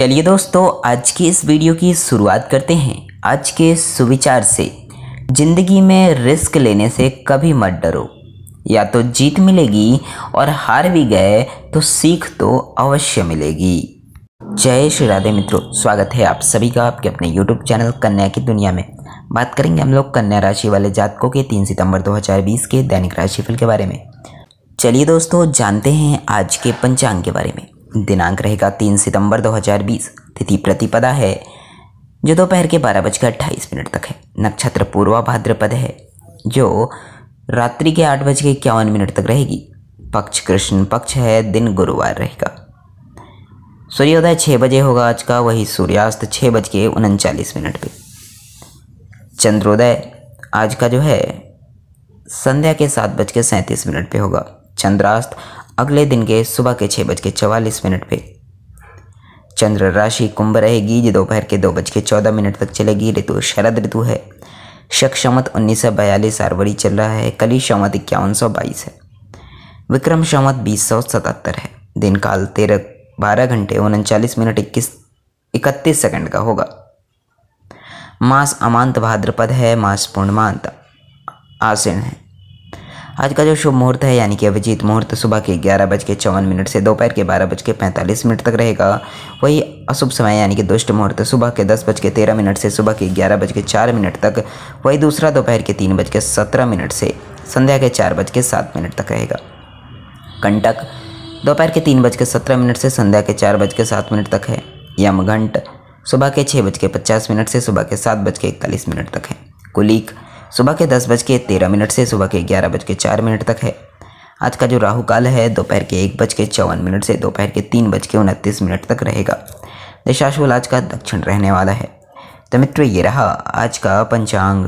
चलिए दोस्तों आज की इस वीडियो की शुरुआत करते हैं आज के सुविचार से जिंदगी में रिस्क लेने से कभी मत डरो या तो जीत मिलेगी और हार भी गए तो सीख तो अवश्य मिलेगी जय श्री राधे मित्रों स्वागत है आप सभी का आपके अपने YouTube चैनल कन्या की दुनिया में बात करेंगे हम लोग कन्या राशि वाले जातकों के तीन सितंबर दो के दैनिक राशिफल के बारे में चलिए दोस्तों जानते हैं आज के पंचांग के बारे में दिनांक रहेगा तीन सितंबर 2020 तिथि प्रतिपदा है जो दोपहर के बारह बजकर अट्ठाईस मिनट तक है नक्षत्र पूर्वा भाद्रपद है जो रात्रि के आठ बज के इक्यावन मिनट तक रहेगी पक्ष कृष्ण पक्ष है दिन गुरुवार रहेगा सूर्योदय छः बजे होगा आज का वही सूर्यास्त छः बज के उनचालीस मिनट पे चंद्रोदय आज का जो है संध्या के सात बज के सैंतीस मिनट पे होगा चंद्रास्त अगले दिन के सुबह के छः बज के चवालीस मिनट पे चंद्र राशि कुंभ रहेगी जो दोपहर के दो बज के चौदह मिनट तक चलेगी ऋतु शरद ऋतु है शक उन्नीस सौ बयालीस आरवरी चल रहा है कली शमत इक्यावन सौ बाईस है विक्रम शमत बीस सौ सतहत्तर है दिन काल तेरह बारह घंटे उनचालीस मिनट इक्कीस इकतीस सेकंड का होगा मास अमांत भाद्रपद है मास पूर्णमांत आसिन है आज का जो शुभ मुहूर्त है यानी कि अभिजीत मुहूर्त सुबह के ग्यारह बज के चौवन मिनट से दोपहर के बारह बज के पैंतालीस मिनट तक रहेगा वही अशुभ समय यानी कि दुष्ट मुहूर्त सुबह के दस बज के तेरह मिनट से सुबह के ग्यारह बज के चार मिनट तक वही दूसरा दोपहर के तीन बज के सत्रह मिनट से संध्या के चार बज के सात मिनट तक रहेगा कंटक दोपहर के तीन बज के सत्रह मिनट से संध्या के चार बज के सात मिनट तक है यमघंट सुबह के छः बज के पचास मिनट से सुबह के सात बज के इकतालीस मिनट तक है कुलीक सुबह के दस बज के तेरह मिनट से सुबह के ग्यारह बज के चार मिनट तक है आज का जो राहु काल है दोपहर के एक बज के चौवन मिनट से दोपहर के तीन बज के उनतीस मिनट तक रहेगा दशाशुल आज का दक्षिण रहने वाला है तो मित्रों ये रहा आज का पंचांग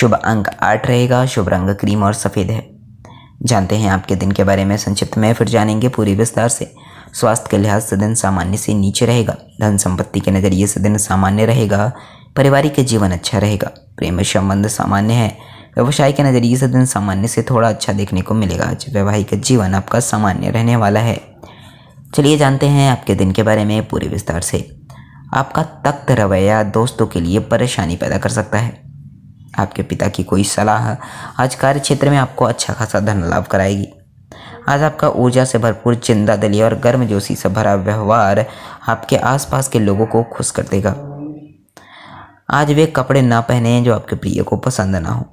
शुभ अंक आठ रहेगा शुभ रंग क्रीम और सफ़ेद है जानते हैं आपके दिन के बारे में संक्षिप्त में फिर जानेंगे पूरी विस्तार से स्वास्थ्य के लिहाज से दिन सामान्य से नीचे रहेगा धन संपत्ति के नज़रिए से दिन सामान्य रहेगा पारिवारिक जीवन अच्छा रहेगा प्रेम संबंध सामान्य है व्यवसाय के नज़रिए से दिन सामान्य से थोड़ा अच्छा देखने को मिलेगा आज वैवाहिक जीवन आपका सामान्य रहने वाला है चलिए जानते हैं आपके दिन के बारे में पूरे विस्तार से आपका तख्त रवैया दोस्तों के लिए परेशानी पैदा कर सकता है आपके पिता की कोई सलाह आज कार्य क्षेत्र में आपको अच्छा खासा धन लाभ कराएगी आज आपका ऊर्जा से भरपूर चिंता दली और गर्मजोशी से भरा व्यवहार आपके आसपास के लोगों को खुश कर देगा आज वे कपड़े ना पहने जो आपके प्रिय को पसंद ना हो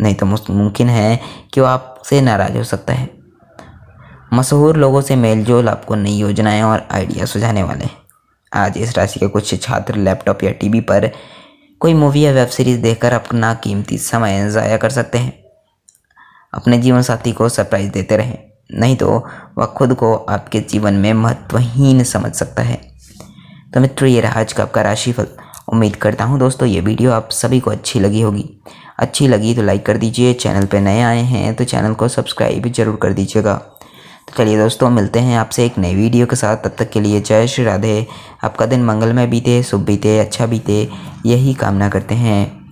नहीं तो मुमकिन है कि वो आपसे नाराज हो सकता है मशहूर लोगों से मेलजोल आपको नई योजनाएं और आइडिया सुझाने वाले हैं आज इस राशि के कुछ छात्र लैपटॉप या टीवी पर कोई मूवी या वेब सीरीज़ देखकर अपना कीमती समय ज़ाया कर सकते हैं अपने जीवन साथी को सरप्राइज देते रहें नहीं तो वह खुद को आपके जीवन में महत्वहीन समझ सकता है तो मित्रों ये रहा आज का आपका राशिफल उम्मीद करता हूँ दोस्तों ये वीडियो आप सभी को अच्छी लगी होगी अच्छी लगी तो लाइक कर दीजिए चैनल पर नए आए हैं तो चैनल को सब्सक्राइब ज़रूर कर दीजिएगा तो चलिए दोस्तों मिलते हैं आपसे एक नई वीडियो के साथ तब तक के लिए जय श्री राधे आपका दिन मंगलमय बीते शुभ बीते अच्छा बीते यही कामना करते हैं